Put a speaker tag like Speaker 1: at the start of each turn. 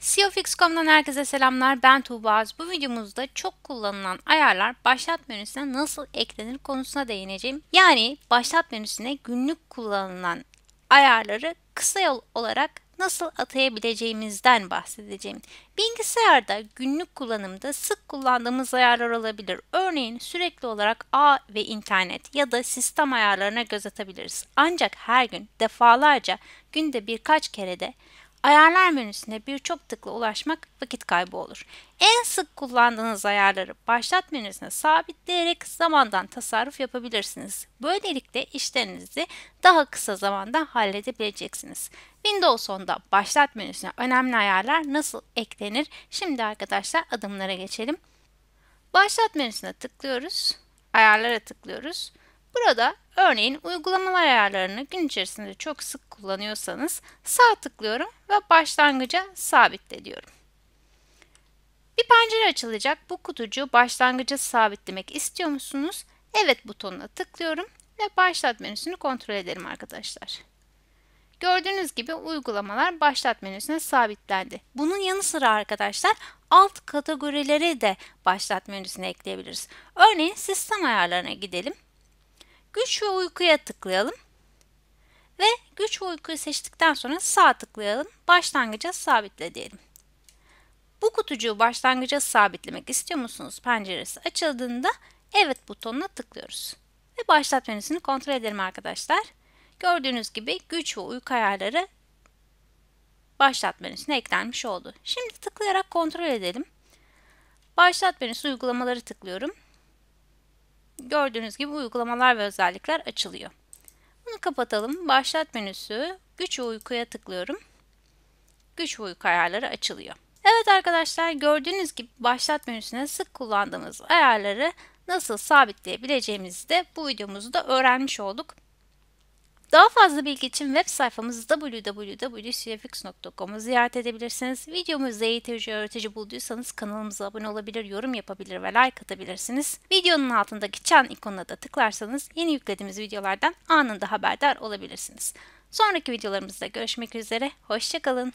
Speaker 1: SEOfix.com'dan herkese selamlar. Ben Tuğba Az. Bu videomuzda çok kullanılan ayarlar başlat menüsüne nasıl eklenir konusuna değineceğim. Yani başlat menüsüne günlük kullanılan ayarları kısa yol olarak nasıl atayabileceğimizden bahsedeceğim. Bilgisayarda günlük kullanımda sık kullandığımız ayarlar olabilir. Örneğin sürekli olarak ağ ve internet ya da sistem ayarlarına göz atabiliriz. Ancak her gün defalarca günde birkaç kere de Ayarlar menüsünde birçok tıkla ulaşmak vakit kaybı olur. En sık kullandığınız ayarları başlat menüsüne sabitleyerek zamandan tasarruf yapabilirsiniz. Böylelikle işlerinizi daha kısa zamanda halledebileceksiniz. Windows 10'da başlat menüsüne önemli ayarlar nasıl eklenir? Şimdi arkadaşlar adımlara geçelim. Başlat menüsüne tıklıyoruz. Ayarlara tıklıyoruz. Burada örneğin uygulamalar ayarlarını gün içerisinde çok sık kullanıyorsanız sağ tıklıyorum ve başlangıca sabitle diyorum. Bir pencere açılacak. Bu kutucuğu başlangıca sabitlemek istiyor musunuz? Evet butonuna tıklıyorum ve başlat menüsünü kontrol edelim arkadaşlar. Gördüğünüz gibi uygulamalar başlat menüsüne sabitlendi. Bunun yanı sıra arkadaşlar alt kategorileri de başlat menüsüne ekleyebiliriz. Örneğin sistem ayarlarına gidelim Güç ve uykuya tıklayalım. Ve güç ve uykuyu seçtikten sonra sağ tıklayalım. Başlangıca sabitle diyelim. Bu kutucuğu başlangıca sabitlemek istiyor musunuz? Penceresi açıldığında evet butonuna tıklıyoruz. Ve başlat menüsünü kontrol edelim arkadaşlar. Gördüğünüz gibi güç ve uyku ayarları başlat menüsüne eklenmiş oldu. Şimdi tıklayarak kontrol edelim. Başlat menüsü uygulamaları tıklıyorum gördüğünüz gibi uygulamalar ve özellikler açılıyor. Bunu kapatalım. Başlat menüsü, güç uykuya tıklıyorum. Güç ve uyku ayarları açılıyor. Evet arkadaşlar gördüğünüz gibi başlat menüsüne sık kullandığımız ayarları nasıl sabitleyebileceğimizi de bu videomuzda öğrenmiş olduk. Daha fazla bilgi için web sayfamız www.cfx.com'u ziyaret edebilirsiniz. Videomuzu izleyici öğretici bulduysanız kanalımıza abone olabilir, yorum yapabilir ve like atabilirsiniz. Videonun altındaki çan ikonuna da tıklarsanız yeni yüklediğimiz videolardan anında haberdar olabilirsiniz. Sonraki videolarımızda görüşmek üzere, hoşçakalın.